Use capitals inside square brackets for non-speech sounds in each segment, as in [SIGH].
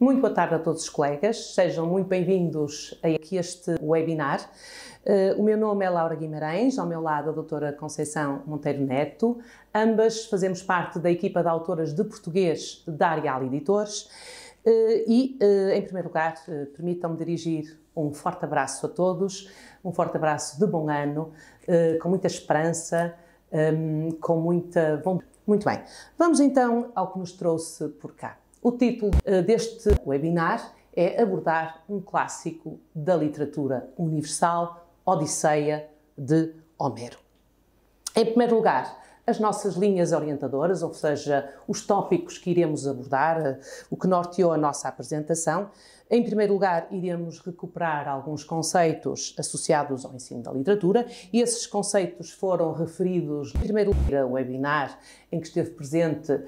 Muito boa tarde a todos os colegas, sejam muito bem-vindos a este webinar. Eh, o meu nome é Laura Guimarães, ao meu lado a doutora Conceição Monteiro Neto. Ambas fazemos parte da equipa de autoras de português da Arial Editores. Eh, e, eh, em primeiro lugar, permitam-me dirigir um forte abraço a todos, um forte abraço de bom ano, com muita esperança, ehm, com muita vontade. Muito bem, vamos então ao que nos trouxe por cá. O título eh, deste webinar é abordar um clássico da literatura universal, Odisseia de Homero. Em primeiro lugar, as nossas linhas orientadoras, ou seja, os tópicos que iremos abordar, eh, o que norteou a nossa apresentação, em primeiro lugar, iremos recuperar alguns conceitos associados ao ensino da literatura e esses conceitos foram referidos no primeiro lugar, webinar em que esteve presente uh,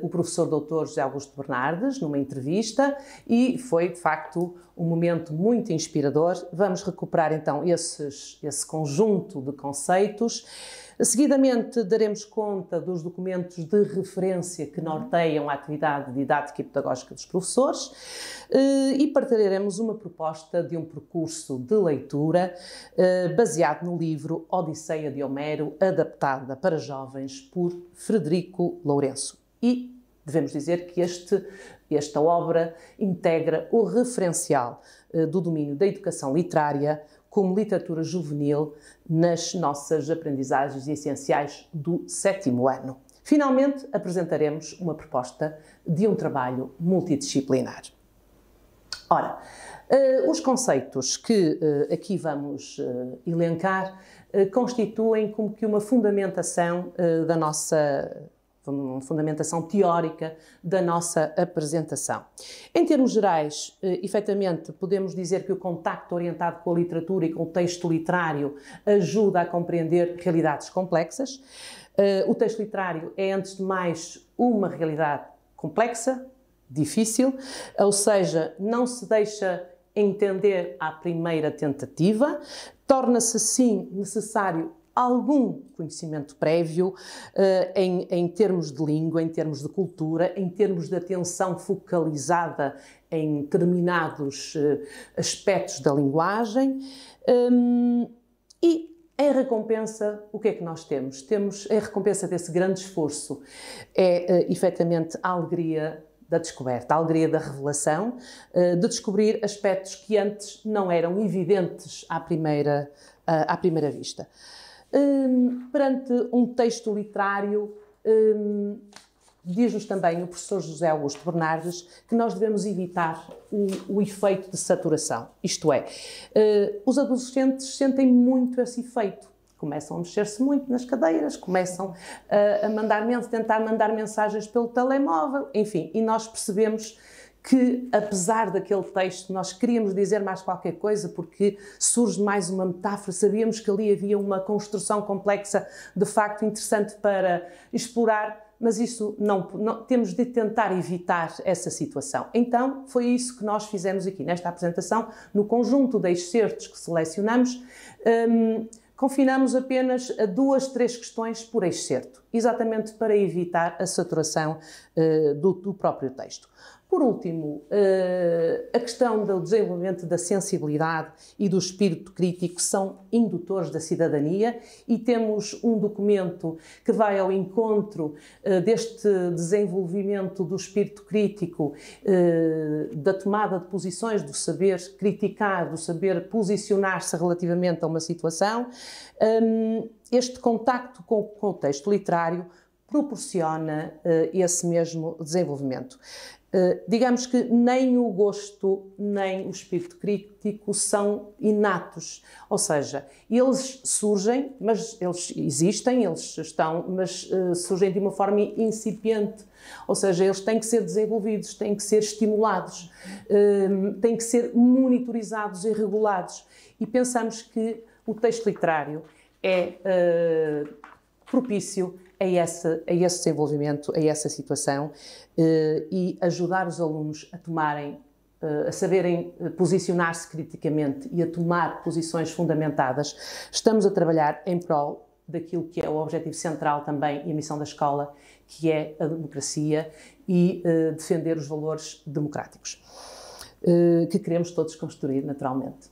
o professor doutor José Augusto Bernardes numa entrevista e foi de facto um momento muito inspirador. Vamos recuperar então esses, esse conjunto de conceitos Seguidamente, daremos conta dos documentos de referência que norteiam a atividade didática e pedagógica dos professores eh, e partilharemos uma proposta de um percurso de leitura eh, baseado no livro Odisseia de Homero, adaptada para jovens por Frederico Lourenço. E devemos dizer que este, esta obra integra o referencial eh, do domínio da educação literária como literatura juvenil nas nossas aprendizagens essenciais do sétimo ano. Finalmente, apresentaremos uma proposta de um trabalho multidisciplinar. Ora, eh, os conceitos que eh, aqui vamos eh, elencar constituem como que uma fundamentação da nossa fundamentação teórica da nossa apresentação. Em termos gerais, eh, efetivamente, podemos dizer que o contacto orientado com a literatura e com o texto literário ajuda a compreender realidades complexas. Eh, o texto literário é, antes de mais, uma realidade complexa, difícil, ou seja, não se deixa entender à primeira tentativa, torna-se, sim, necessário algum conhecimento prévio uh, em, em termos de língua, em termos de cultura, em termos de atenção focalizada em determinados uh, aspectos da linguagem. Um, e em recompensa, o que é que nós temos? Temos em recompensa desse grande esforço é uh, efetivamente a alegria da descoberta, a alegria da revelação, uh, de descobrir aspectos que antes não eram evidentes à primeira, uh, à primeira vista. Um, perante um texto literário, um, diz-nos também o professor José Augusto Bernardes que nós devemos evitar o, o efeito de saturação, isto é, uh, os adolescentes sentem muito esse efeito começam a mexer-se muito nas cadeiras, começam hum, a, mandar, tentar mandar mensagens pelo telemóvel, enfim, e nós percebemos que, apesar daquele texto, nós queríamos dizer mais qualquer coisa, porque surge mais uma metáfora. Sabíamos que ali havia uma construção complexa, de facto interessante para explorar, mas isso não, não, temos de tentar evitar essa situação. Então, foi isso que nós fizemos aqui nesta apresentação, no conjunto de excertos que selecionamos. Hum, confinamos apenas a duas, três questões por excerto, exatamente para evitar a saturação uh, do, do, próprio texto. Por último, eh, a questão do desenvolvimento da sensibilidade e do espírito crítico são indutores da cidadania e temos um documento que vai ao encontro eh, deste desenvolvimento do espírito crítico, eh, da tomada de posições, do saber criticar, do saber posicionar-se relativamente a uma situação. Ehm, este contacto com o contexto literário proporciona esse mesmo desenvolvimento. Eh, digamos que nem o gosto nem o espírito crítico são inatos, ou seja, eles surgem, mas eles existem, eles estão, mas uh, surgem de uma forma incipiente, ou seja, eles têm que ser desenvolvidos, têm que ser estimulados, uh, têm que ser monitorizados e regulados. E pensamos que o texto literário é propício a, essa, a esse desenvolvimento, a essa situação eh, e ajudar os alunos a tomarem eh, a saberem eh, posicionar-se criticamente e a tomar posições fundamentadas, estamos a trabalhar em prol daquilo que é o objetivo central também e a missão da escola, que é a democracia e uh, defender os valores democráticos, uh, que queremos todos construir naturalmente.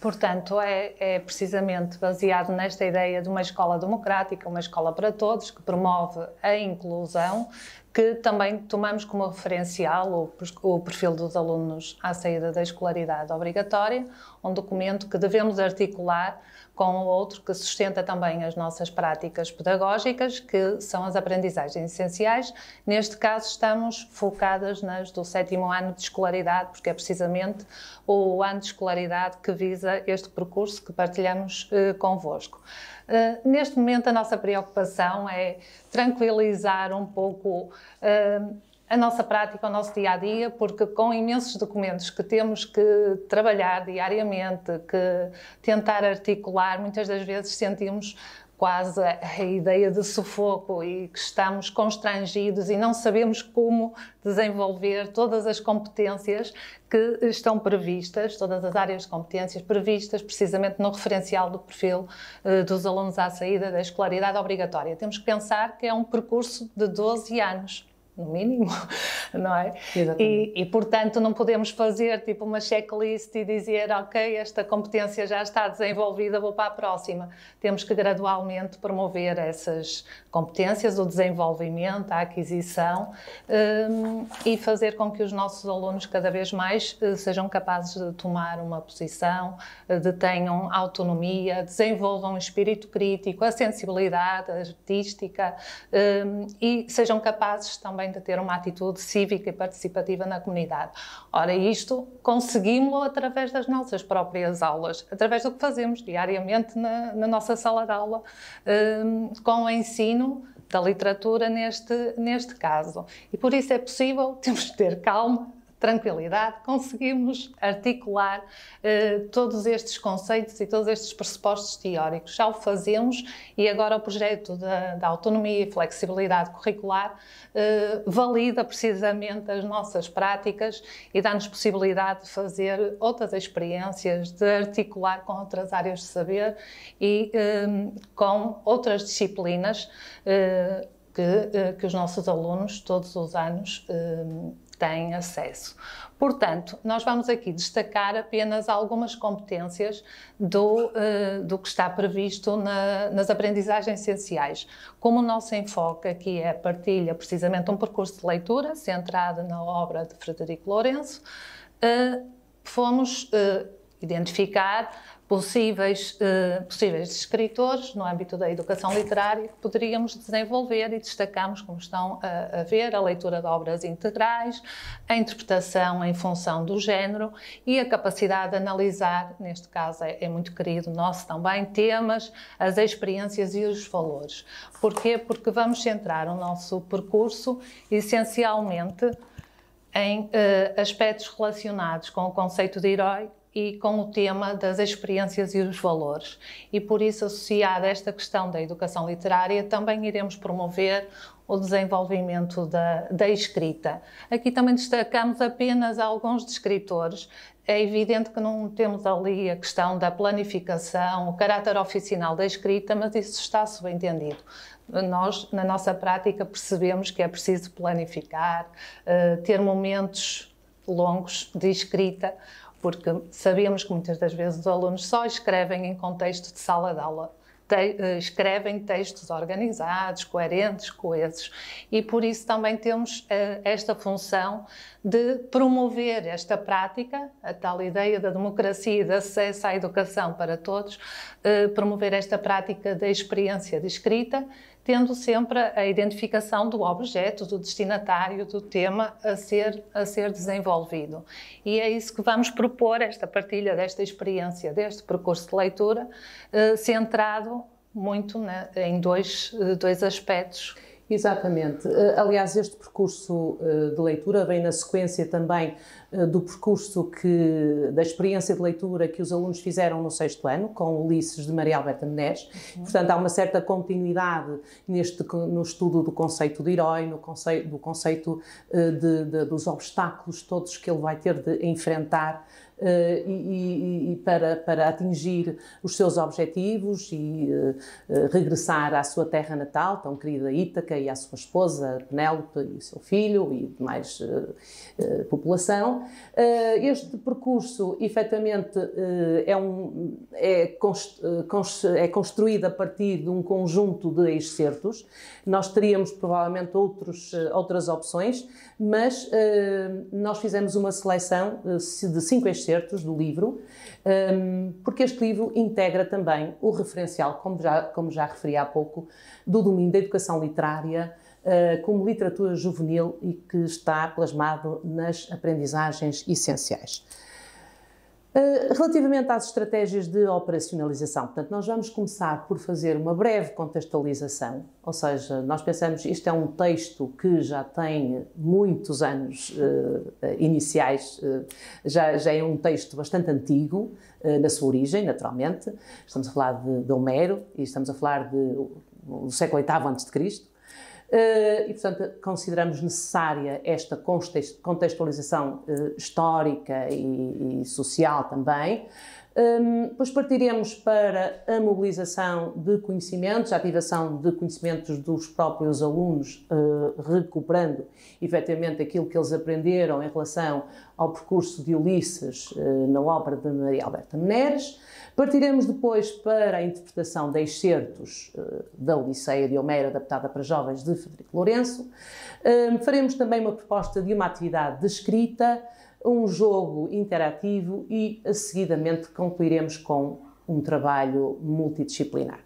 Portanto, é, é, precisamente baseado nesta ideia de uma escola democrática, uma escola para todos, que promove a inclusão, que também tomamos como referencial o, o perfil dos alunos à saída da escolaridade obrigatória, um documento que devemos articular com o outro que sustenta também as nossas práticas pedagógicas, que são as aprendizagens essenciais. Neste caso, estamos focadas nas do sétimo ano de escolaridade, porque é precisamente o ano de escolaridade que visa este percurso que partilhamos eh, convosco. Eh, neste momento, a nossa preocupação é tranquilizar um pouco. Eh, a nossa prática, o nosso dia a dia, porque com imensos documentos que temos que trabalhar diariamente, que tentar articular, muitas das vezes sentimos quase a ideia de sufoco e que estamos constrangidos e não sabemos como desenvolver todas as competências que estão previstas, todas as áreas de competências previstas precisamente no referencial do perfil eh, dos alunos à saída da escolaridade obrigatória. Temos que pensar que é um percurso de 12 anos no mínimo, [LAUGHS] não é? E, e, portanto não podemos fazer tipo uma checklist e dizer, ok, esta competência já está desenvolvida, vou para a próxima. Temos que gradualmente promover essas competências, o desenvolvimento, a aquisição um, e fazer com que os nossos alunos cada vez mais eh, sejam capazes de tomar uma posição, eh, de tenham autonomia, desenvolvam o espírito crítico, a sensibilidade artística um, e sejam capazes também também de é ter uma atitude cívica e participativa na comunidade. Ora, isto conseguimos através das nossas próprias aulas, através do que fazemos diariamente na, na nossa sala de aula, um, com o ensino da literatura neste, neste caso. E por isso é possível, [LAUGHS] temos de ter calma, tranquilidade, conseguimos articular eh, todos estes conceitos e todos estes pressupostos teóricos. Já o fazemos e agora o projeto da, da autonomia e flexibilidade curricular eh, valida precisamente as nossas práticas e dá-nos possibilidade de fazer outras experiências, de articular com outras áreas de saber e eh, com outras disciplinas. Que, que, os nossos alunos, todos os anos, têm acesso. Portanto, nós vamos aqui destacar apenas algumas competências do, eh, do que está previsto na, nas aprendizagens essenciais. Como o nosso enfoque aqui é partilha, precisamente um percurso de leitura centrado na obra de Frederico Lourenço, eh, fomos eh, identificar possíveis, eh, possíveis escritores no âmbito da educação literária que poderíamos desenvolver e destacamos, como estão a, a, ver, a leitura de obras integrais, a interpretação em função do género e a capacidade de analisar, neste caso é, é muito querido nosso também, temas, as experiências e os valores. Porquê? Porque vamos centrar o nosso percurso essencialmente em eh, aspectos relacionados com o conceito de herói, e com o tema das experiências e os valores. E por isso, associada a esta questão da educação literária, também iremos promover o desenvolvimento da, da escrita. Aqui também destacamos apenas alguns descritores. É evidente que não temos ali a questão da planificação, o caráter oficinal da escrita, mas isso está subentendido nós, na nossa prática, percebemos que é preciso planificar, eh, ter momentos longos de escrita, porque sabemos que muitas das vezes os alunos só escrevem em contexto de sala de aula. Te eh, escrevem textos organizados, coerentes, coesos, e por isso também temos uh, esta função de promover esta prática, a tal ideia da democracia e de acesso à educação para todos, uh, promover esta prática da experiência de escrita, tendo sempre a identificação do objeto, do destinatário, do tema a ser, a ser desenvolvido. E é isso que vamos propor, esta partilha desta experiência, deste percurso de leitura, eh, centrado muito né, em dois, eh, dois aspectos Exatamente. Eh, aliás, este percurso eh, de leitura vem na sequência também eh, do percurso que, da experiência de leitura que os alunos fizeram no sexto ano, com Ulisses de Maria Alberta Menezes. Uhum. Portanto, há uma certa continuidade neste, no estudo do conceito de herói, no conceito, do conceito de, de, dos obstáculos todos que ele vai ter de enfrentar eh, e, e, para, para atingir os seus objetivos e eh, eh, regressar à sua terra natal, tão querida Ítaca, e à sua esposa Penélope e o seu filho e demais população. este percurso, efetivamente, é, um, é, é construído a partir de um conjunto de excertos. Nós teríamos provavelmente outros, outras opções, mas nós fizemos uma seleção de cinco excertos excertos do livro, hum, porque este livro integra também o referencial, como já, como já referi há pouco, do domínio da educação literária eh, como literatura juvenil e que está plasmado nas aprendizagens essenciais. Eh, relativamente às estratégias de operacionalização, portanto, nós vamos começar por fazer uma breve contextualização, ou seja, nós pensamos isto é um texto que já tem muitos anos eh, iniciais, eh, já, já, é um texto bastante antigo na sua origem, naturalmente. Estamos a falar de, de Homero e estamos a falar do século VIII a.C. Eh, e, portanto, consideramos necessária esta contextualização eh, histórica e, e social também, um, pois partiremos para a mobilização de conhecimentos, a ativação de conhecimentos dos próprios alunos, uh, recuperando efetivamente aquilo que eles aprenderam em relação ao percurso de Ulisses uh, na obra de Maria Alberta Meneres. Partiremos depois para a interpretação de excertos uh, da Odisseia de Homero, adaptada para jovens, de Frederico Lourenço. Hum, faremos também uma proposta de uma atividade de escrita um jogo interativo e, seguidamente, concluiremos com um trabalho multidisciplinar.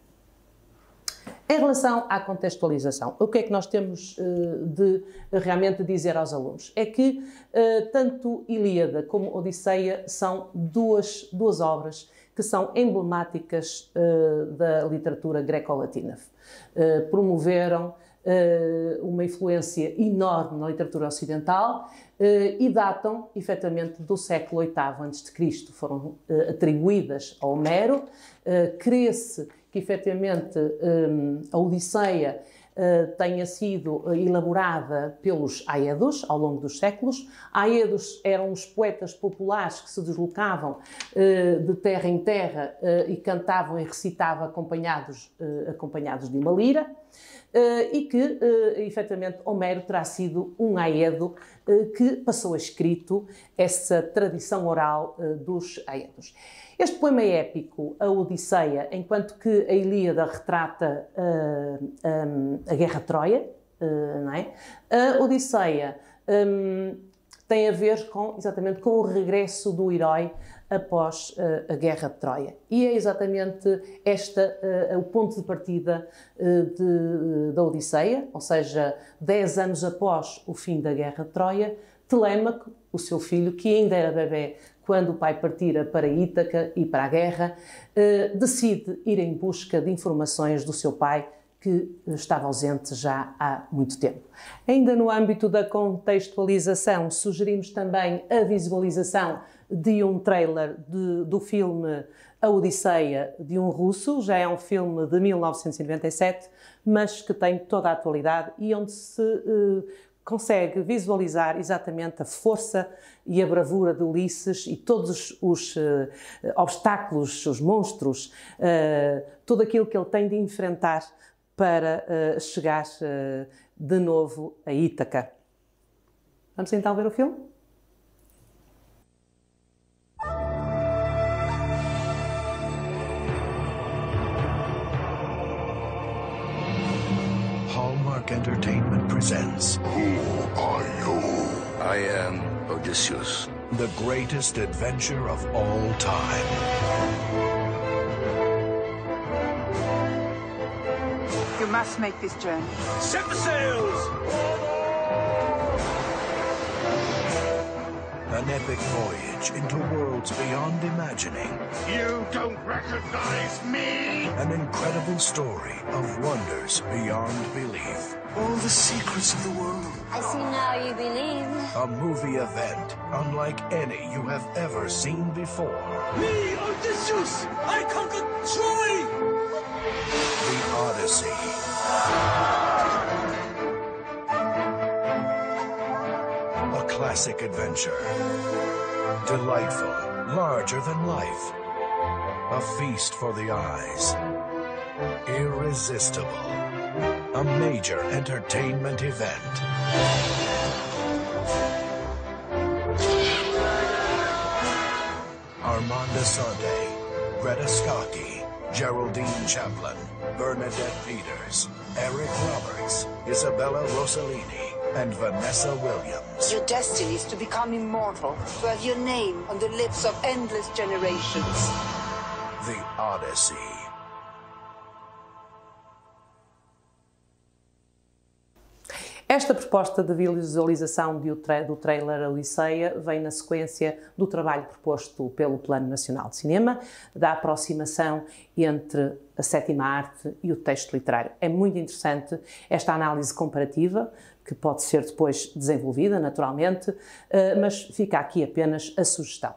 Em relação à contextualização, o que é que nós temos eh, de realmente dizer aos alunos? É que eh, tanto Ilíada como Odisseia são duas, duas obras que são emblemáticas eh, da literatura greco-latina. Promoveram eh, uma influência enorme na literatura ocidental eh, e datam efetivamente do século VIII a.C. Foram eh, atribuídas a Homero. Crê-se que efetivamente a Odisseia eh, tenha sido eh, elaborada pelos Aedos ao longo dos séculos. Aedos eram os poetas populares que se deslocavam eh, de terra em terra e cantavam e recitavam acompanhados, acompanhados de uma lira. e que, efetivamente, Homero terá sido um Aedo que passou a escrito essa tradição oral dos Aedos. Este poema é épico, a Odisseia, enquanto que a Ilíada retrata uh, ah, um, ah, a Guerra Troia, uh, não é? A Odisseia um, tem a ver com, exatamente com o regresso do herói após uh, a Guerra de Troia. E é exatamente esta uh, o ponto de partida uh, de, da Odisseia, ou seja, dez anos após o fim da Guerra de Troia, Telémaco, o seu filho, que ainda era bebê quando o pai partira para Ítaca e para a guerra, eh, decide ir em busca de informações do seu pai que estava ausente já há muito tempo. Ainda no âmbito da contextualização, sugerimos também a visualização de um trailer de, do filme A Odisseia de um Russo, já é um filme de 1997, mas que tem toda a atualidade e onde se eh, consegue visualizar exatamente a força e a bravura de Ulisses e todos os, uh, obstáculos, os monstros, uh, tudo aquilo que ele tem de enfrentar para uh, chegar de novo a Ítaca. Vamos então ver o filme? presents. Who are you? I am Odysseus. The greatest adventure of all time. You must make this journey. Set the sails! An epic voyage into worlds beyond imagining. You don't recognize me! An incredible story of wonders beyond belief all the secrets of the world. I see now you believe. A movie event unlike any you have ever seen before. Me, Odysseus! I conquered Troy! The Odyssey. A classic adventure. Delightful, larger than life. A feast for the eyes. Irresistible a major entertainment event. Armanda Asante, Greta Scocchi, Geraldine Chaplin, Bernadette Peters, Eric Roberts, Isabella Rossellini, and Vanessa Williams. Your destiny is to become immortal, to have your name on the lips of endless generations. The Odyssey. Esta proposta de visualização do trailer Aliceia vem na sequência do trabalho proposto pelo Plano Nacional de Cinema, da aproximação entre a sétima arte e o texto literário. É muito interessante esta análise comparativa, que pode ser depois desenvolvida, naturalmente, eh, mas fica aqui apenas a sugestão.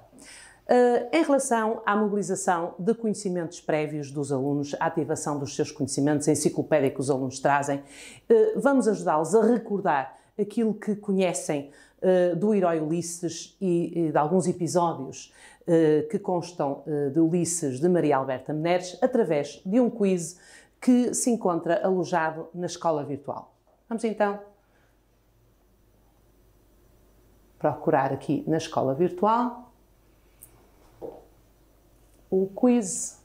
Eh, em relação à mobilização de conhecimentos prévios dos alunos, à ativação dos seus conhecimentos enciclopédicos que os alunos trazem, eh, vamos ajudá-los a recordar aquilo que conhecem eh, do herói Ulisses e de alguns episódios que constam de Ulisses de Maria Alberta Meneres através de um quiz que se encontra alojado na escola virtual. Vamos então procurar aqui na escola virtual o quiz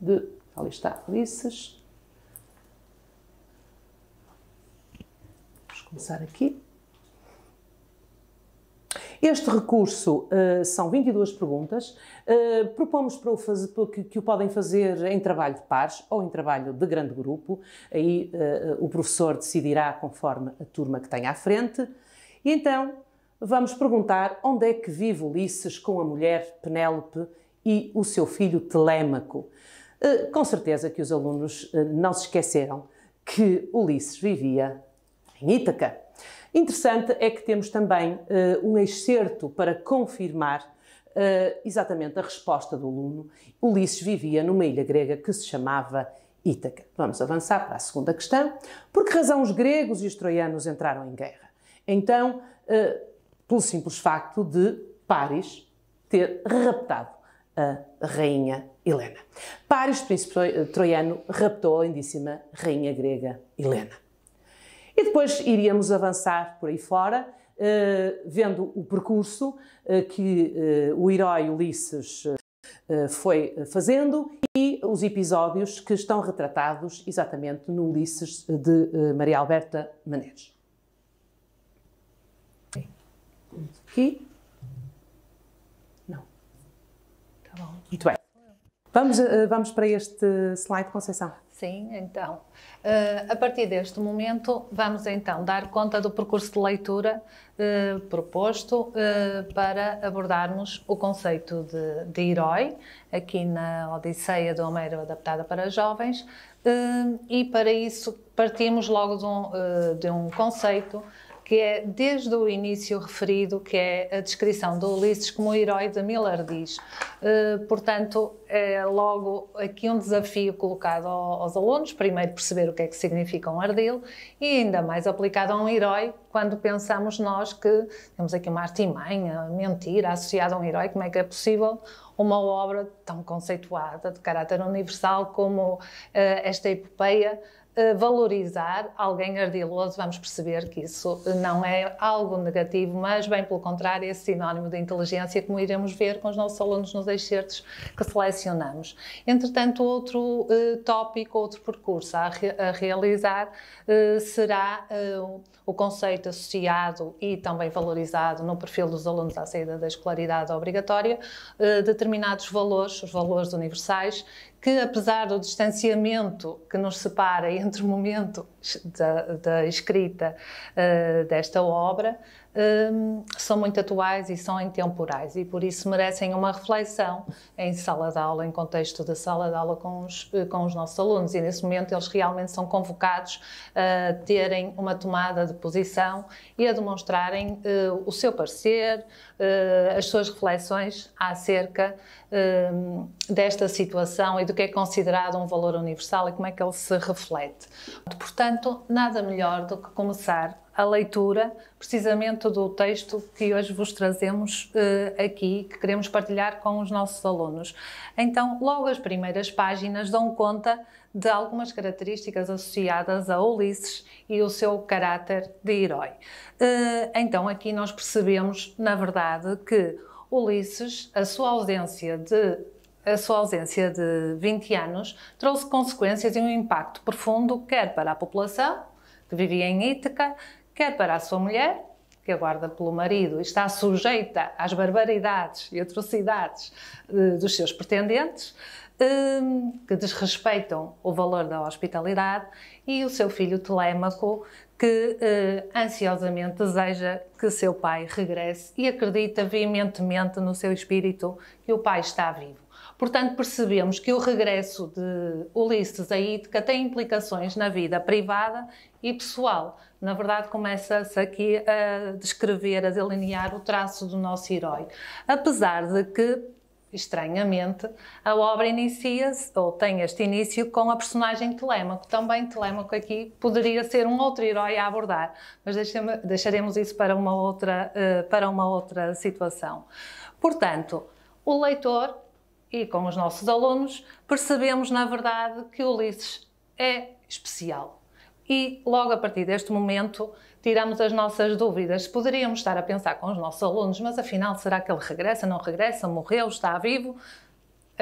de. Ali está, Ulisses. Vamos começar aqui. Este recurso uh, são 22 perguntas. Uh, propomos para o fazer, que, que, o podem fazer em trabalho de pares ou em trabalho de grande grupo. Aí uh, o professor decidirá conforme a turma que tem à frente. E então, vamos perguntar onde é que vive Ulisses com a mulher Penélope e o seu filho Telémaco. Eh, com certeza que os alunos eh, não se esqueceram que Ulisses vivia em Ítaca. Interessante é que temos também eh, um excerto para confirmar exatamente a resposta do aluno. Ulisses vivia numa ilha grega que se chamava Ítaca. Vamos avançar para a segunda questão. Por que razão os gregos e os troianos entraram em guerra? Então, pelo simples facto de Paris ter raptado a rainha Helena. Paris, príncipe eh, troiano, raptou a lindíssima rainha grega Helena. E depois iríamos avançar por aí fora, eh, vendo o percurso eh, que o herói Ulisses foi fazendo e os episódios que estão retratados exatamente no Ulisses de Maria Alberta Maneres. Aqui? Não. Tá bom. Muito bem. Vamos, eh, vamos para este slide, Conceição. Sim, então. Eh, a partir deste momento, vamos então dar conta do percurso de leitura eh, proposto para abordarmos o conceito de, de herói, aqui na Odisseia do Homero adaptada para jovens, e para isso partimos logo de um, de um conceito que é desde o início referido, que é a descrição do Ulisses como o herói de Milardiz. Uh, eh, portanto, é logo aqui um desafio colocado ao, aos alunos, primeiro perceber o que é que significa um ardil e ainda mais aplicado a um herói, quando pensamos nós que temos aqui uma artimanha, mentira associada a um herói, como é que é possível uma obra tão conceituada, de caráter universal, como uh, esta epopeia, eh, valorizar alguém ardiloso, vamos perceber que isso não é algo negativo, mas bem pelo contrário, é sinónimo de inteligência, como iremos ver com os nossos alunos nos excertos que selecionamos. Entretanto, outro eh, tópico, outro percurso a, re a realizar eh, será eh, o conceito associado e também valorizado no perfil dos alunos à saída da escolaridade obrigatória, eh, determinados valores, os valores universais, que apesar do distanciamento que nos separa entre o momento da, da escrita uh, desta obra, um, são muito atuais e são intemporais e por isso merecem uma reflexão em sala de aula, em contexto da sala de aula com os, eh, com os nossos alunos e nesse momento eles realmente são convocados a eh, terem uma tomada de posição e a demonstrarem uh, o seu parecer, uh, as suas reflexões acerca uh, desta situação e do que é considerado um valor universal e como é que ele se reflete. Portanto, nada melhor do que começar a leitura precisamente do texto que hoje vos trazemos eh, aqui, que queremos partilhar com os nossos alunos. Então, logo as primeiras páginas dão conta de algumas características associadas a Ulisses e o seu caráter de herói. Eh, então, aqui nós percebemos, na verdade, que Ulisses, a sua ausência de a sua ausência de 20 anos trouxe consequências e um impacto profundo, quer para a população, que vivia em Ítaca, quer para a sua mulher, que aguarda pelo marido e está sujeita às barbaridades e atrocidades eh, dos seus pretendentes, ehm, que desrespeitam o valor da hospitalidade, e o seu filho Telémaco, que eh, ansiosamente deseja que seu pai regresse e acredita veementemente no seu espírito que o pai está vivo. Portanto, percebemos que o regresso de Ulisses a Ítica tem implicações na vida privada e pessoal. Na verdade, começa-se aqui a descrever, a delinear o traço do nosso herói. Apesar de que, estranhamente, a obra inicia-se, ou tem este início, com a personagem Telémaco. Também Telémaco aqui poderia ser um outro herói a abordar, mas deixaremos isso para uma outra, eh, para uma outra situação. Portanto, o leitor e com os nossos alunos, percebemos, na verdade, que Ulisses é especial. E logo a partir deste momento, tiramos as nossas dúvidas. Poderíamos estar a pensar com os nossos alunos, mas afinal, será que ele regressa, não regressa, morreu, está vivo?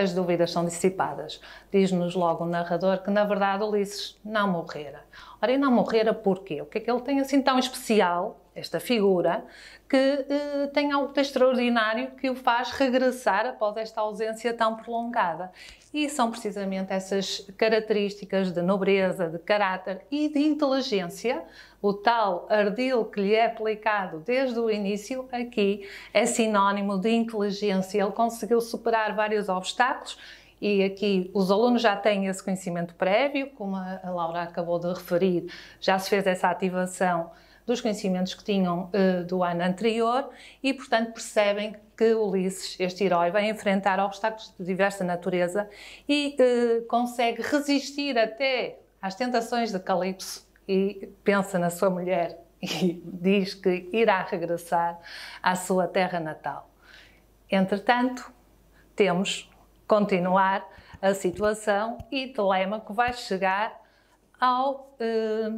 as dúvidas são dissipadas. Diz-nos logo o narrador que, na verdade, Ulisses não morrera. Ora, e não morrera porquê? O que é que ele tem assim tão especial, esta figura, que eh, tem algo de extraordinário que o faz regressar após esta ausência tão prolongada? E são precisamente essas características de nobreza, de caráter e de inteligência, o tal ardil que lhe é aplicado desde o início aqui é sinônimo de inteligência. Ele conseguiu superar vários obstáculos e aqui os alunos já têm esse conhecimento prévio, como a Laura acabou de referir, já se fez essa ativação dos conhecimentos que tinham uh, do ano anterior e, portanto, percebem que Ulisses, este herói, vai enfrentar obstáculos de diversa natureza e eh, consegue resistir até às tentações de Calipso e pensa na sua mulher [LAUGHS] e diz que irá regressar à sua terra natal. Entretanto, temos continuar a situação e dilema que vai chegar ao eh,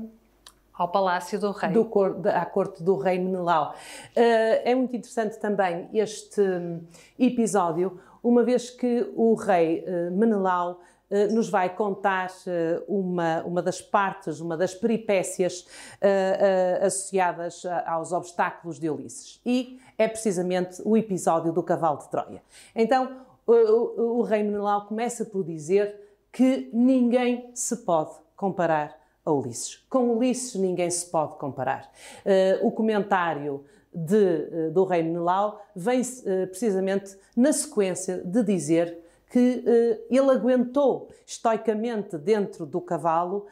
ao Palácio do Rei. Do cor, da, à corte do rei Menelau. Uh, eh, é muito interessante também este hum, episódio, uma vez que o rei uh, eh, Menelau uh, eh, nos vai contar uma, uma das partes, uma das peripécias associadas aos obstáculos de Ulisses. E é precisamente o episódio do cavalo de Troia. Então, o, o, o rei Menelau começa por dizer que ninguém se pode comparar a Ulisses. Com Ulisses ninguém se pode comparar. Uh, o comentário de, uh, do rei Menelau vem uh, eh, precisamente na sequência de dizer que ele aguentou estoicamente dentro do cavalo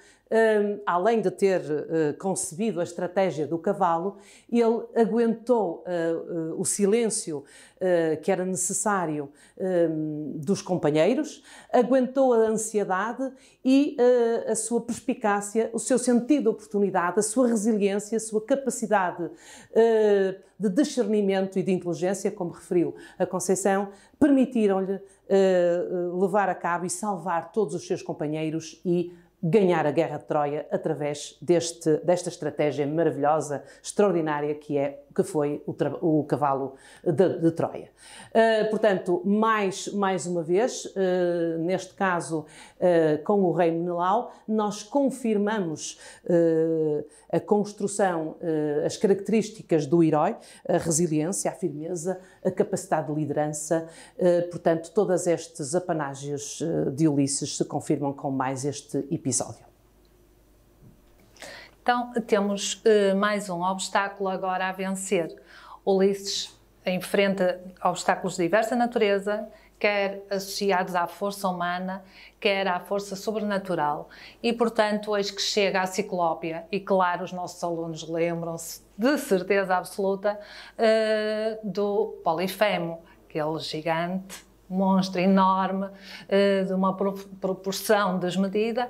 além de ter uh, concebido a estratégia do cavalo, ele aguentou uh, uh, o silêncio que era necessário dos companheiros, aguentou a ansiedade e a sua perspicácia, o seu sentido de oportunidade, a sua resiliência, a sua capacidade de discernimento e de inteligência, como referiu a Conceição, permitiram-lhe levar a cabo e salvar todos os seus companheiros e ganhar a guerra de Troia através deste, desta estratégia maravilhosa, extraordinária que é que foi o, o cavalo de, de Troia. Uh, portanto, mais, mais uma vez, uh, neste caso uh, com o rei Menelau, nós confirmamos a construção, as características do herói, a resiliência, a firmeza, a capacidade de liderança. portanto, todas estes apanágios de Ulisses se confirmam com mais este episódio. Então, temos eh, mais um obstáculo agora a vencer. Ulisses enfrenta obstáculos de diversa natureza, quer associados à força humana, quer à força sobrenatural. E, portanto, eis que chega à ciclópia, e claro, os nossos alunos lembram-se, de certeza absoluta, eh, do Polifemo, aquele gigante monstro enorme, eh, de uma proporção desmedida,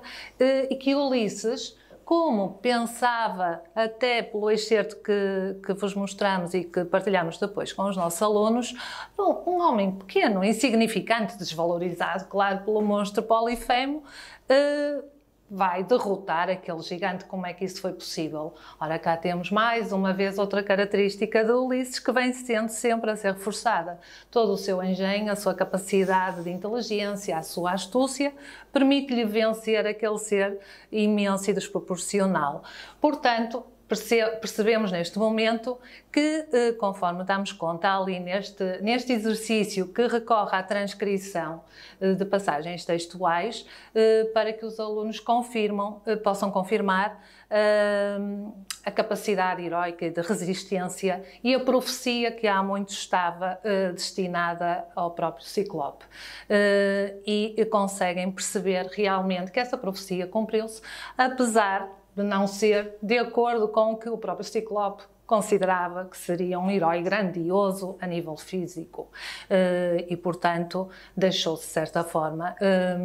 e que Ulisses como pensava, até pelo excerto que, que vos mostramos e que partilhamos depois com os nossos alunos, um, um homem pequeno, insignificante, desvalorizado, claro, pelo monstro polifemo, uh, vai derrotar aquele gigante. Como é que isso foi possível? Ora, cá temos mais uma vez outra característica de Ulisses que vem sendo sempre a ser reforçada. Todo o seu engenho, a sua capacidade de inteligência, a sua astúcia, permite-lhe vencer aquele ser imenso e desproporcional. Portanto, perce percebemos neste momento que, eh, conforme damos conta ali neste, neste exercício que recorre à transcrição eh, de passagens textuais, eh, para que os alunos confirmam, eh, possam confirmar eh, a capacidade heroica de resistência e a profecia que há muito estava eh, destinada ao próprio Ciclope. e conseguem perceber realmente que essa profecia cumpriu-se, apesar de não ser de acordo com o que o próprio Ciclope considerava que seria um herói grandioso a nível físico eh, e, portanto, deixou-se, de certa forma, eh,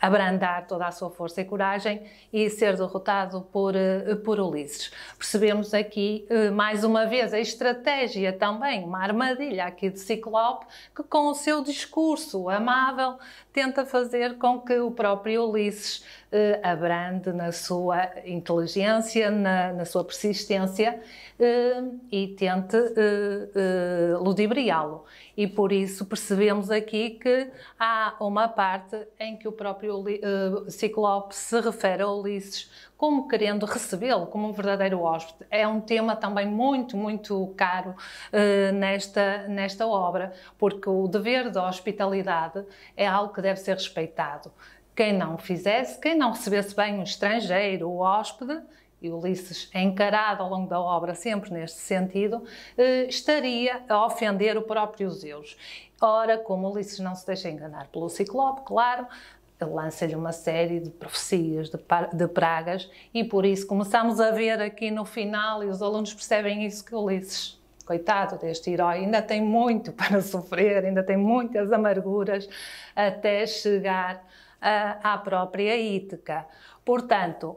abrandar toda a sua força e coragem e ser derrotado por, eh, por Ulisses. Percebemos aqui, mais uma vez, a estratégia também, uma armadilha aqui de Ciclope, que com o seu discurso amável tenta fazer com que o próprio Ulisses eh, abrande na sua inteligência, na, na sua persistência eh, e tente eh, eh ludibriá-lo. E por isso percebemos aqui que há uma parte em que o próprio eh, Ciclope se refere a Ulisses como querendo recebê-lo como um verdadeiro hóspede. É um tema também muito, muito caro eh, nesta, nesta obra, porque o dever da hospitalidade é algo que deve ser respeitado. Quem não o fizesse, quem não recebesse bem o estrangeiro, o hóspede, e Ulisses é encarado ao longo da obra sempre neste sentido, eh, estaria a ofender o próprio Zeus. Ora, como Ulisses não se deixa enganar pelo Ciclope, claro, ele lança-lhe uma série de profecias, de, de, pragas, e por isso começamos a ver aqui no final, e os alunos percebem isso que Ulisses, coitado deste herói, ainda tem muito [LAUGHS] para sofrer, ainda tem muitas amarguras até chegar à própria Ítica. Portanto,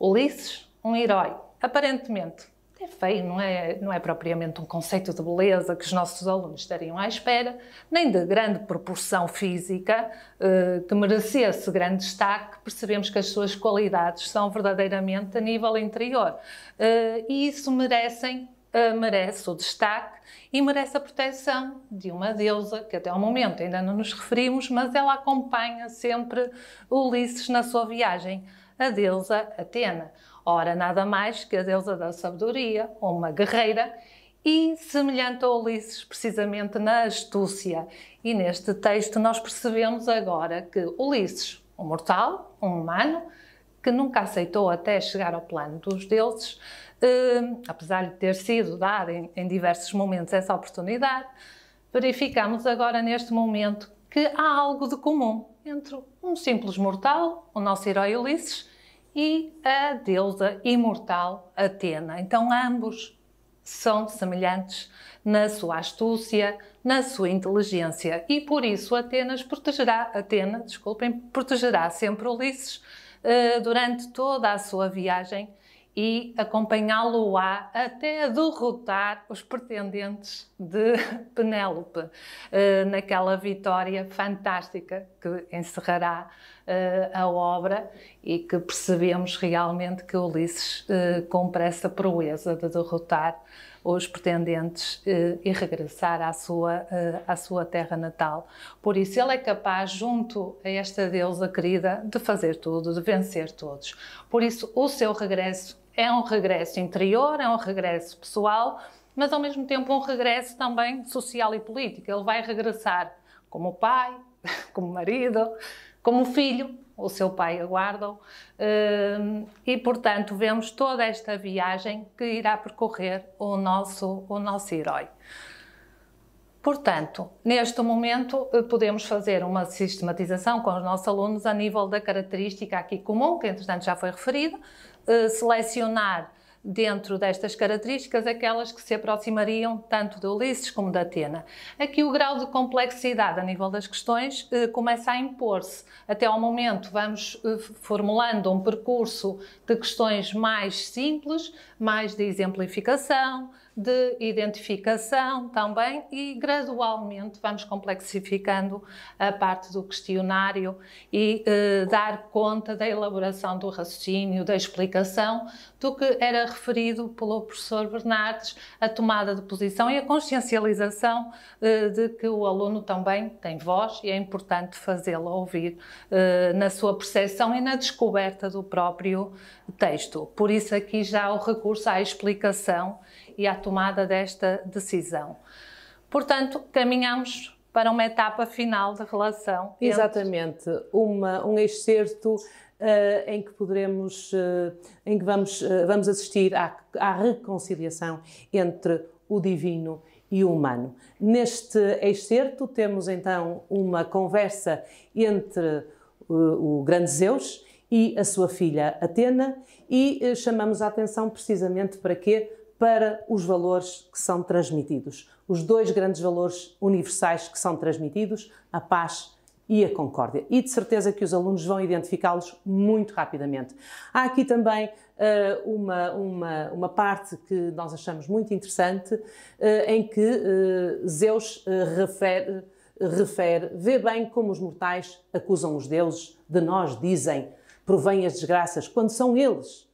Ulisses, um herói, aparentemente é feio, não é, não é propriamente um conceito de beleza que os nossos alunos estariam à espera, nem de grande proporção física eh, que merecesse grande destaque. Percebemos que as suas qualidades são verdadeiramente a nível interior eh, e isso merecem eh, merece o destaque e merece a proteção de uma deusa que até ao momento ainda não nos referimos, mas ela acompanha sempre Ulisses na sua viagem, a deusa Atena. Ora, nada mais que a deusa da sabedoria, uma guerreira, e semelhante a Ulisses, precisamente na astúcia. E neste texto nós percebemos agora que Ulisses, um mortal, um humano, que nunca aceitou até chegar ao plano dos deuses, eh, apesar de ter sido dada em, em diversos momentos essa oportunidade, verificamos agora neste momento que há algo de comum entre um simples mortal, o nosso herói Ulisses, e a deusa imortal Atena. Então, ambos são semelhantes na sua astúcia, na sua inteligência e por isso Atenas protegerá Atena, desculpem, protegerá sempre Ulisses eh, durante toda a sua viagem e acompanhá-lo-á até derrotar os pretendentes de [LAUGHS] Penélope eh, naquela vitória fantástica que encerrará eh, a obra e que percebemos realmente que Ulisses eh, cumpre essa proeza de derrotar os pretendentes e regressar à sua, à sua terra natal. Por isso, ele é capaz, junto a esta deusa querida, de fazer tudo, de vencer todos. Por isso, o seu regresso é um regresso interior, é um regresso pessoal, mas ao mesmo tempo um regresso também social e político. Ele vai regressar como pai, [LAUGHS] como marido, como filho, o seu pai aguarda-o, eh, e portanto vemos toda esta viagem que irá percorrer o nosso, o nosso herói. Portanto, neste momento eh, podemos fazer uma sistematização com os nossos alunos a nível da característica aqui comum, que entretanto já foi referida, eh, selecionar dentro destas características aquelas que se aproximariam tanto de Ulisses como de Atena. Aqui o grau de complexidade a nível das questões eh, começa a impor-se. Até ao momento vamos eh, formulando um percurso de questões mais simples, mais de exemplificação, de identificação também e gradualmente vamos complexificando a parte do questionário e eh, dar conta da elaboração do raciocínio, da explicação do que era referido pelo professor Bernardes, a tomada de posição e a consciencialização eh, de que o aluno também tem voz e é importante fazê-lo ouvir eh, na sua percepção e na descoberta do próprio texto. Por isso, aqui já o recurso à explicação e à tomada desta decisão. Portanto, caminhamos para uma etapa final da relação. Exatamente, uma, um excerto uh, em que poderemos, uh, em que vamos, uh, vamos assistir à, à reconciliação entre o divino e o humano. Neste excerto temos então uma conversa entre o grande Zeus e a sua filha Atena e chamamos a atenção precisamente para quê? Para os valores que são transmitidos, os dois grandes valores universais que são transmitidos, a paz e a concórdia. E de certeza que os alunos vão identificá-los muito rapidamente. Há aqui também uh, uma, uma, uma parte que nós achamos muito interessante, uh, em que uh, Zeus refere, refere, vê bem como os mortais acusam os deuses, de nós dizem, provém as desgraças, quando são eles,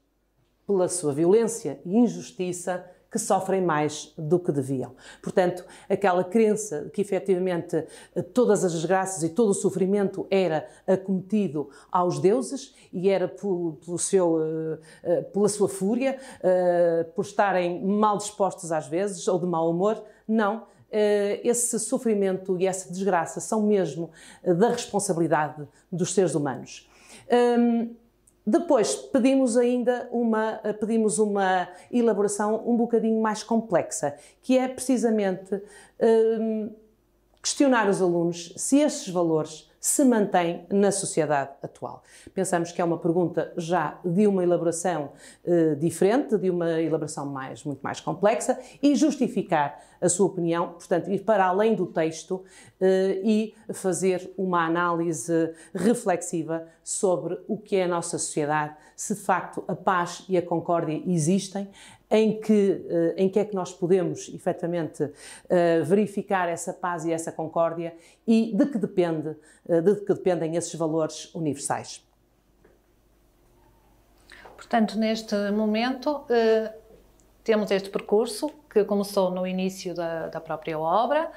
pela sua violência e injustiça, que sofrem mais do que deviam. Portanto, aquela crença que efetivamente eh, todas as desgraças e todo o sofrimento era acometido aos deuses e era por, pelo seu, eh, eh, pela sua fúria, por estarem mal dispostos às vezes ou de mau humor, não esse sofrimento e essa desgraça são mesmo da responsabilidade dos seres humanos. Hum, depois pedimos ainda uma, eh, pedimos uma elaboração um bocadinho mais complexa, que é precisamente ehm, questionar os alunos se esses valores se mantém na sociedade atual? Pensamos que é uma pergunta já de uma elaboração eh, diferente, de uma elaboração mais, muito mais complexa e justificar a sua opinião, portanto, ir para além do texto eh, e fazer uma análise reflexiva sobre o que é a nossa sociedade, se de facto a paz e a concórdia existem em que, eh, em que é que nós podemos efetivamente eh, verificar essa paz e essa concórdia e de que, depende, eh, de que dependem esses valores universais. Portanto, neste momento, temos este percurso que começou no início da, da própria obra.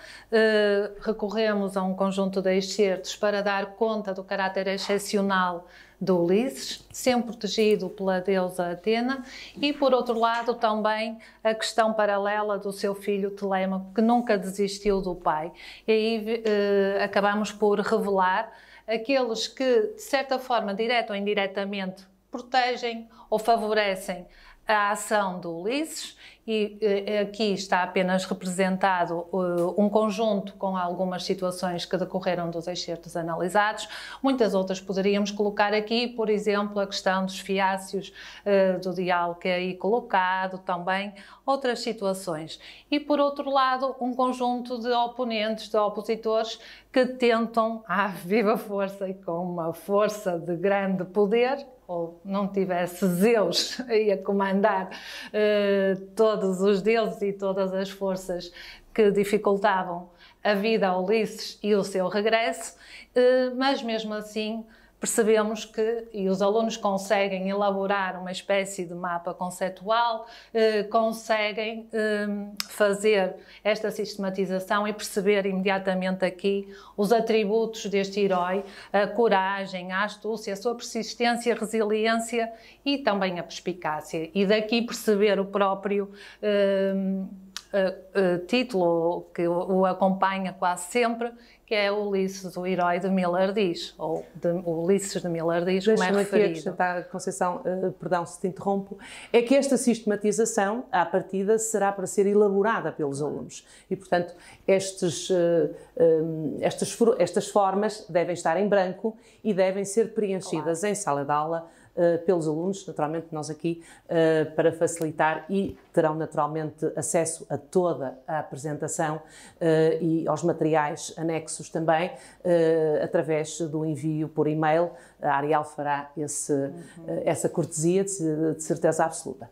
recorremos a um conjunto de excertos para dar conta do caráter excepcional de Ulisses, sempre protegido pela deusa Atena, e por outro lado também a questão paralela do seu filho Telêmaco, que nunca desistiu do pai. E aí eh, acabamos por revelar aqueles que, de certa forma, direta ou indiretamente, protegem ou favorecem a ação do Ulisses e eh, aqui está apenas representado eh, um conjunto com algumas situações que decorreram dos excertos analisados. Muitas outras poderíamos colocar aqui, por exemplo, a questão dos fiácios eh, do diálogo que é aí colocado, também outras situações. E, por outro lado, um conjunto de oponentes, de opositores, que tentam, à [LAUGHS] viva força e com uma força de grande poder, ou não tivesse Zeus [LAUGHS] aí a comandar eh, todos os deuses e todas as forças que dificultavam a vida a Ulisses e o seu regresso, eh, mas mesmo assim percebemos que e os alunos conseguem elaborar uma espécie de mapa conceptual, eh, conseguem eh, fazer esta sistematização e perceber imediatamente aqui os atributos deste herói, a coragem, a astúcia, a sua persistência, a resiliência e também a perspicácia. E daqui perceber o próprio hum, eh, eh, título que o acompanha quase sempre que é o Ulisses, o herói de Miller diz, ou de, o Ulisses de Miller diz, como é referido. Acrescentar, Conceição, uh, perdão se te interrompo, é que esta sistematização, à partida, será para ser elaborada pelos alunos. E, portanto, estes, uh, eh, um, eh, estas, estas formas devem estar em branco e devem ser preenchidas claro. em sala de aula eh, pelos alunos, naturalmente nós aqui uh, para facilitar e terão naturalmente acesso a toda a apresentação eh, e aos materiais anexos também através do envio por e-mail. A Ariel fará esse, uhum. essa cortesia de, de certeza absoluta.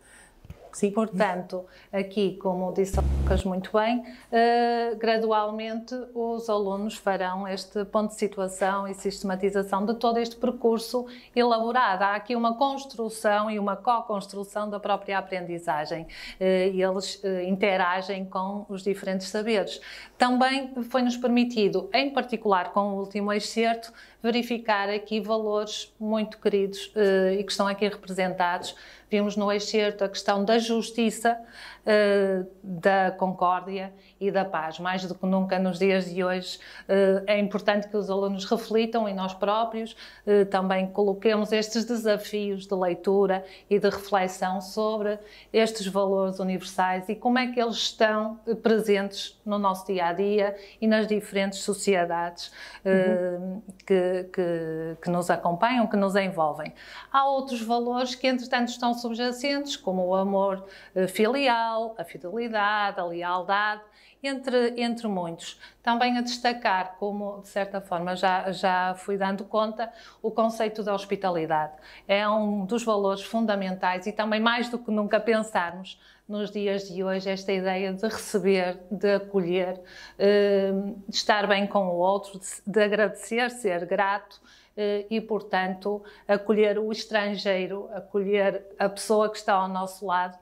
Sim. Portanto, aqui, como disse Lucas muito bem, eh, gradualmente os alunos farão este ponto de situação e sistematização de todo este percurso elaborado. Há aqui uma construção e uma co-construção da própria aprendizagem. Eh, e eles eh, interagem com os diferentes saberes. Também foi-nos permitido, em particular com o último excerto, verificar aqui valores muito queridos eh, e que estão aqui representados. Vimos no excerto a questão da justiça, uh, da concórdia e da paz. Mais do que nunca nos dias de hoje uh, é importante que os alunos reflitam e nós próprios uh, também coloquemos estes desafios de leitura e de reflexão sobre estes valores universais e como é que eles estão presentes no nosso dia a dia e nas diferentes sociedades uhum. que, que, que nos acompanham, que nos envolvem. Há outros valores que, entretanto, estão subjacentes, como o amor filial moral, a fidelidade, a lealdade, entre, entre muitos. Também a destacar, como de certa forma já, já fui dando conta, o conceito da hospitalidade. É um dos valores fundamentais e também mais do que nunca pensarmos nos dias de hoje esta ideia de receber, de acolher, eh, de estar bem com o outro, de agradecer, ser grato eh, e, portanto, acolher o estrangeiro, acolher a pessoa que está ao nosso lado,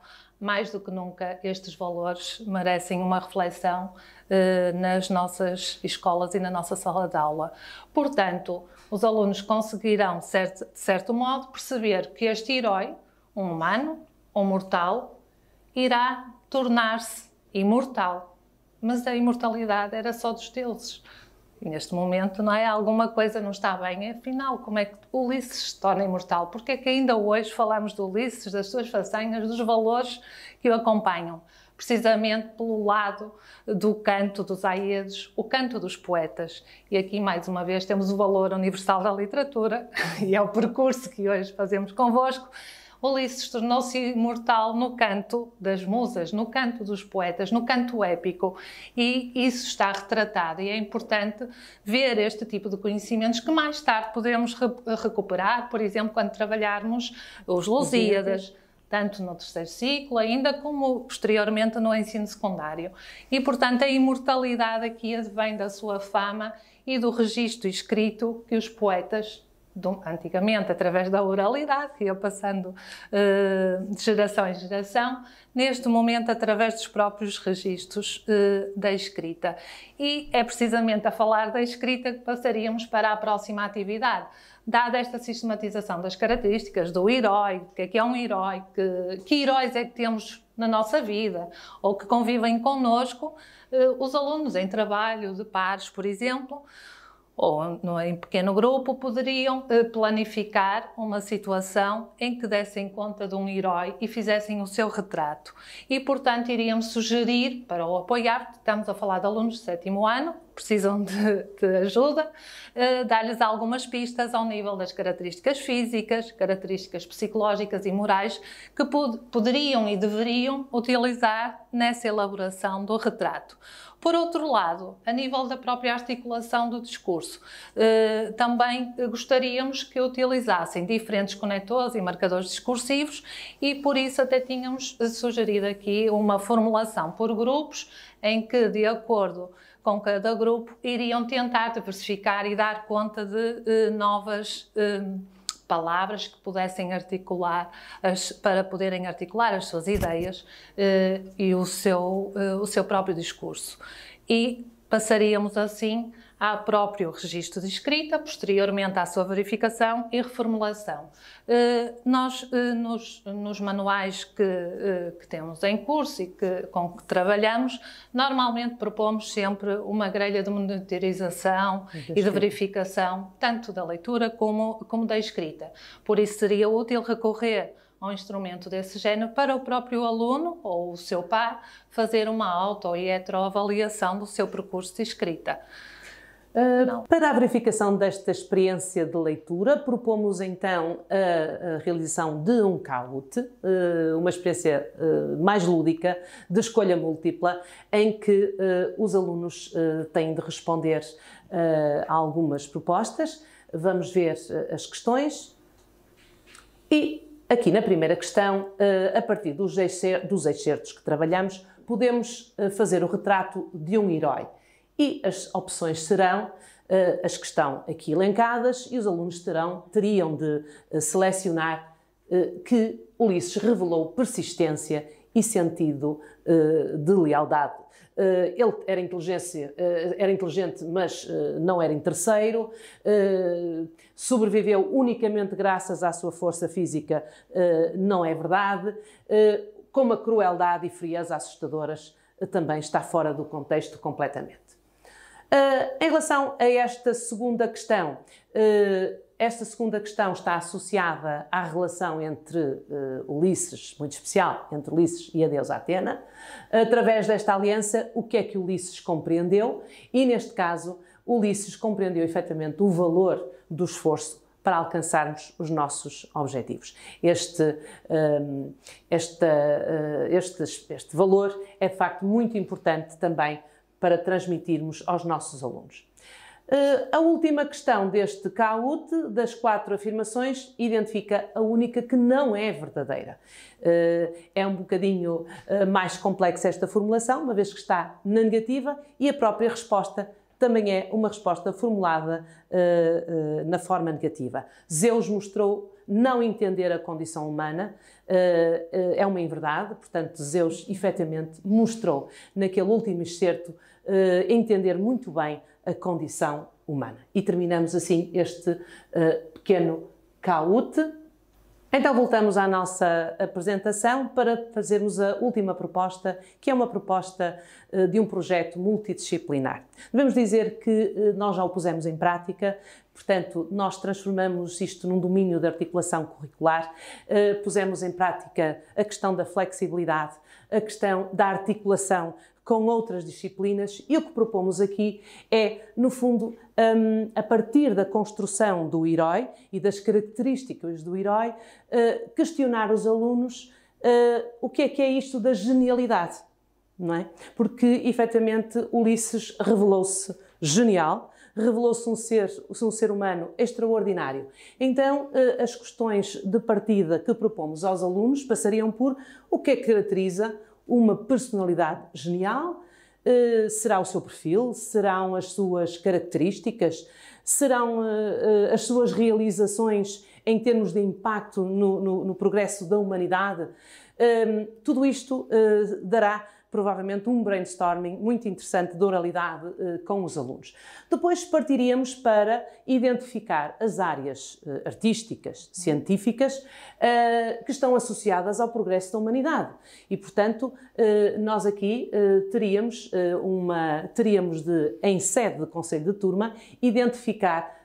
mais do que nunca, estes valores merecem uma reflexão eh, nas nossas escolas e na nossa sala de aula. Portanto, os alunos conseguirão, certo, de certo modo, perceber que este herói, um humano, um mortal, irá tornar-se imortal. Mas a imortalidade era só dos deuses. E neste momento, não é? Alguma coisa não está bem. Afinal, como é que Ulisses se torna imortal? Porque é que ainda hoje falamos de Ulisses, das suas façanhas, dos valores que o acompanham? Precisamente pelo lado do canto dos aedes, o canto dos poetas. E aqui, mais uma vez, temos o valor universal da literatura [LAUGHS] e é o percurso que hoje fazemos convosco Ulisses tornou-se imortal no canto das musas, no canto dos poetas, no canto épico, e isso está retratado. E é importante ver este tipo de conhecimentos que mais tarde podemos re recuperar, por exemplo, quando trabalharmos os Lusíadas tanto no terceiro ciclo, ainda como posteriormente no ensino secundário. E, portanto, a imortalidade aqui vem da sua fama e do registro escrito que os poetas antigamente através da oralidade, ia passando eh, de geração em geração, neste momento através dos próprios registros eh, da escrita. E é precisamente a falar da escrita que passaríamos para a próxima atividade. Dada esta sistematização das características do herói, o que é que é um herói, que, que heróis é que temos na nossa vida ou que convivem conosco, eh, os alunos em trabalho de pares, por exemplo, ou em pequeno grupo, poderiam eh, planificar uma situação em que dessem conta de um herói e fizessem o seu retrato. E, portanto, iríamos sugerir para o apoiar, estamos a falar de alunos de sétimo ano, precisam de, de ajuda, eh, dar-lhes algumas pistas ao nível das características físicas, características psicológicas e morais que pod poderiam e deveriam utilizar nessa elaboração do retrato. Por outro lado, a nível da própria articulação do discurso, eh, também gostaríamos que utilizassem diferentes conectores e marcadores discursivos e por isso até tínhamos sugerido aqui uma formulação por grupos em que, de acordo com cada grupo, iriam tentar diversificar e dar conta de eh, novas. Eh, palavras que pudessem articular, as, para poderem articular as suas ideias eh, e o seu, eh, o seu próprio discurso. E passaríamos assim há próprio registro de escrita, posteriormente à sua verificação e reformulação. Eh, nós, eh, nos, nos manuais que, eh, que, temos em curso e que, com que trabalhamos, normalmente propomos sempre uma grelha de monitorização e de verificação, tanto da leitura como, como da escrita. Por isso seria útil recorrer a um instrumento desse género para o próprio aluno ou o seu par fazer uma auto e heteroavaliação do seu percurso de escrita. Ah, para a verificação desta experiência de leitura, propomos então a, a realização de um caute, uh, uma experiência uh, mais lúdica, de escolha múltipla, em que os alunos têm de responder a algumas propostas. Vamos ver as questões. E aqui na primeira questão, a partir dos excertos que trabalhamos, podemos fazer o retrato de um herói e as opções serão eh, as que estão aqui elencadas e os alunos terão, teriam de eh, selecionar eh, que Ulisses revelou persistência e sentido de lealdade. Ele era, inteligência, era inteligente, mas não era interesseiro. Sobreviveu unicamente graças à sua força física, não é verdade. Com uma crueldade e frieza assustadoras, também está fora do contexto completamente. Eh, em relação a esta segunda questão, eh, esta segunda questão está associada à relação entre uh, Ulisses, muito especial, entre Ulisses e a deusa Atena. Através desta aliança, o que é que Ulisses compreendeu? E neste caso, Ulisses compreendeu efetivamente o valor do esforço para alcançarmos os nossos objetivos. Este, ehm, este, este, este valor é de facto muito importante também para transmitirmos aos nossos alunos. Eh, a última questão deste CAUT, das quatro afirmações, identifica a única que não é verdadeira. Eh, é um bocadinho eh, mais complexa esta formulação, uma vez que está na negativa, e a própria resposta também é uma resposta formulada na forma negativa. Zeus mostrou não entender a condição humana é uma inverdade, portanto, Zeus efetivamente mostrou naquele último excerto uh, entender muito bem a condição humana. E terminamos assim este uh, pequeno caute. Então voltamos à nossa apresentação para fazermos a última proposta, que é uma proposta eh, de um projeto multidisciplinar. Devemos dizer que nós já o pusemos em prática, Portanto, nós transformamos isto num domínio de articulação curricular, pusemos em prática a questão da flexibilidade, a questão da articulação com outras disciplinas e o que propomos aqui é, no fundo, um, a partir da construção do herói e das características do herói, uh, questionar os alunos uh, o que é que é isto da genialidade, não é? Porque, efetivamente, Ulisses revelou-se genial, revelou-se um ser, um ser humano extraordinário. Então, eh, as questões de partida que propomos aos alunos passariam por o que é que caracteriza uma personalidade genial. Uh, será o seu perfil, serão as suas características, serão uh, uh, as suas realizações em termos de impacto no, no, no progresso da humanidade. Ehm, tudo isto dará provavelmente um brainstorming muito interessante de oralidade eh, com os alunos. Depois partiríamos para identificar as áreas eh, artísticas, científicas, eh, que estão associadas ao progresso da humanidade. E, portanto, eh, nós aqui eh, teríamos, eh, uma, teríamos de, em sede de Conselho de Turma, identificar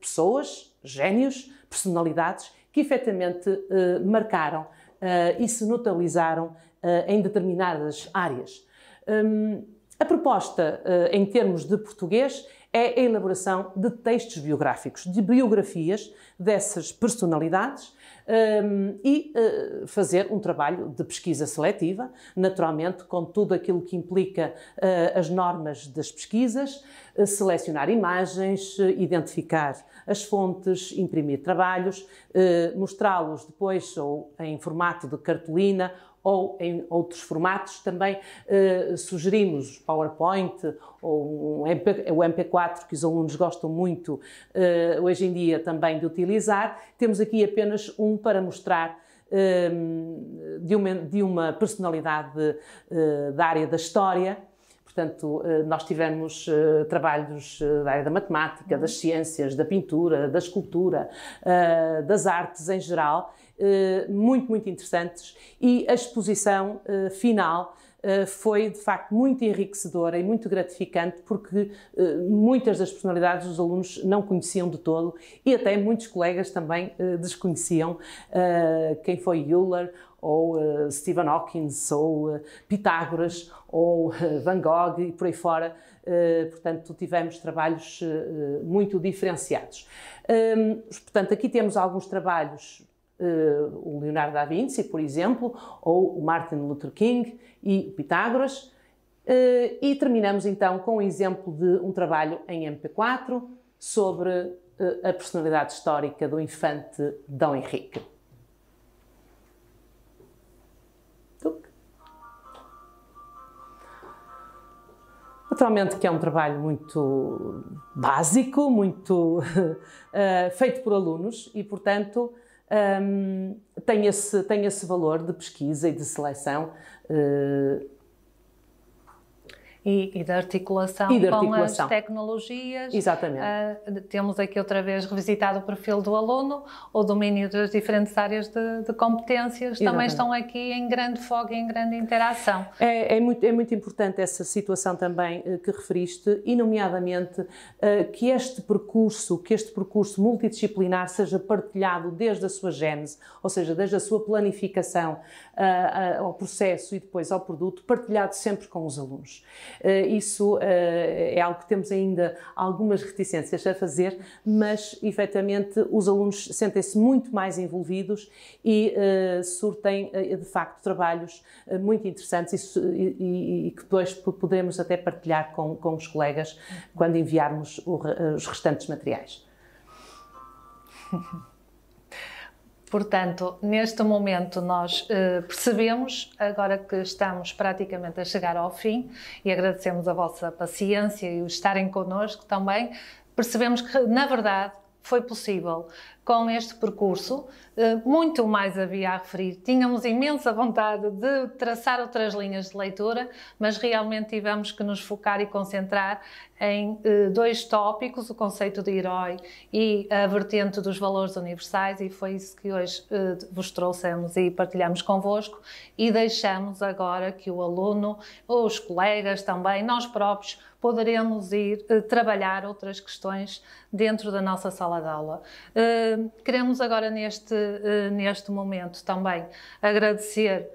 pessoas, gênios, personalidades que efetivamente marcaram e se notabilizaram eh, em determinadas áreas. Hum, a proposta eh, em termos de português é a elaboração de textos biográficos, de biografias dessas personalidades hum, e eh, fazer um trabalho de pesquisa seletiva, naturalmente, com tudo aquilo que implica as normas das pesquisas, selecionar imagens, identificar as fontes, imprimir trabalhos, mostrá-los depois ou em formato de cartolina ou em outros formatos. Também eh, sugerimos PowerPoint ou um MP, o MP4, que os alunos gostam muito eh, hoje em dia também de utilizar. Temos aqui apenas um para mostrar eh, de, uma, de uma personalidade da área da história Portanto, eh, nós tivemos eh, trabalhos eh, da área da matemática, das uhum. ciências, da pintura, da escultura, das artes em geral, muito, muito interessantes. E a exposição final foi de facto muito enriquecedora e muito gratificante porque muitas das personalidades os alunos não conheciam de todo e até muitos colegas também desconheciam quem foi Euler ou uh, Stephen Hawking, ou uh, Pitágoras, ou uh, Van Gogh e por aí fora. portanto, tivemos trabalhos muito diferenciados. Um, ehm, portanto, aqui temos alguns trabalhos Uh, o Leonardo da Vinci, por exemplo, ou o Martin Luther King e o Pitágoras. Uh, e terminamos então com um exemplo de um trabalho em MP4 sobre uh, a personalidade histórica do infante Dom Henrique. Naturalmente que é um trabalho muito básico, muito uh, [LAUGHS] feito por alunos e, portanto, um, ehm, tem, esse, tem esse valor de pesquisa e de seleção uh, e, e da articulação, e da articulação. com as tecnologias. Exatamente. Uh, temos aqui outra vez revisitado o perfil do aluno, o domínio das diferentes áreas de, de competências Exatamente. também estão aqui em grande foco, em grande interação. É, é, muito, é muito importante essa situação também eh, que referiste, e nomeadamente eh, que este percurso, que este percurso multidisciplinar seja partilhado desde a sua gênese, ou seja, desde a sua planificação eh, ao processo e depois ao produto, partilhado sempre com os alunos. Eh, isso eh, é algo que temos ainda algumas reticências a fazer, mas efetivamente os alunos sentem-se muito mais envolvidos e eh, surtem de facto trabalhos muito interessantes e, e, que depois podemos até partilhar com, com os colegas quando enviarmos os restantes materiais. [LAUGHS] Portanto, neste momento nós eh, percebemos, agora que estamos praticamente a chegar ao fim, e agradecemos a vossa paciência e o estarem connosco também, percebemos que, na verdade, foi possível com este percurso. Eh, muito mais havia a referir. Tínhamos imensa vontade de traçar outras linhas de leitura, mas realmente tivemos que nos focar e concentrar em eh, dois tópicos: o conceito de herói e a vertente dos valores universais, e foi isso que hoje eh, vos trouxemos e partilhamos convosco. E deixamos agora que o aluno, os colegas também, nós próprios, poderemos ir eh, trabalhar outras questões dentro da nossa sala de aula. Eh, queremos agora, neste, eh, neste momento, também agradecer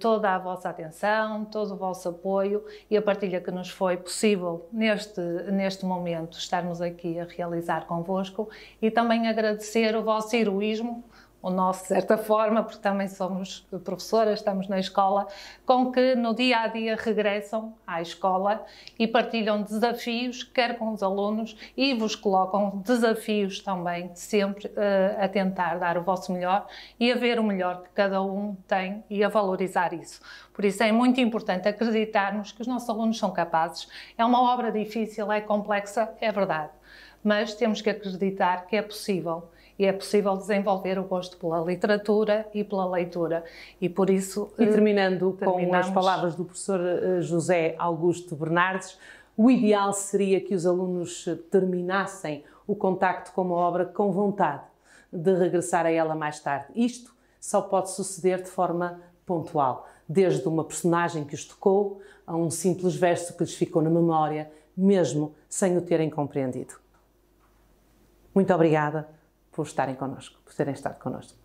toda a vossa atenção, todo o vosso apoio e a partilha que nos foi possível neste, neste momento estarmos aqui a realizar convosco e também agradecer o vosso heroísmo, o nosso, de certa forma, porque também somos professoras, estamos na escola, com que no dia a dia regressam à escola e partilham desafios, quer com os alunos, e vos colocam desafios também, sempre uh, a tentar dar o vosso melhor e a ver o melhor que cada um tem e a valorizar isso. Por isso é muito importante acreditarmos que os nossos alunos são capazes. É uma obra difícil, é complexa, é verdade, mas temos que acreditar que é possível e é possível desenvolver o gosto pela literatura e pela leitura. E por isso. E eh, terminando terminamos... com as palavras do professor eh, José Augusto Bernardes, o ideal seria que os alunos terminassem o contacto com uma obra com vontade de regressar a ela mais tarde. Isto só pode suceder de forma pontual, desde uma personagem que os tocou a um simples verso que lhes ficou na memória, mesmo sem o terem compreendido. Muito obrigada por estarem connosco, por terem estado connosco.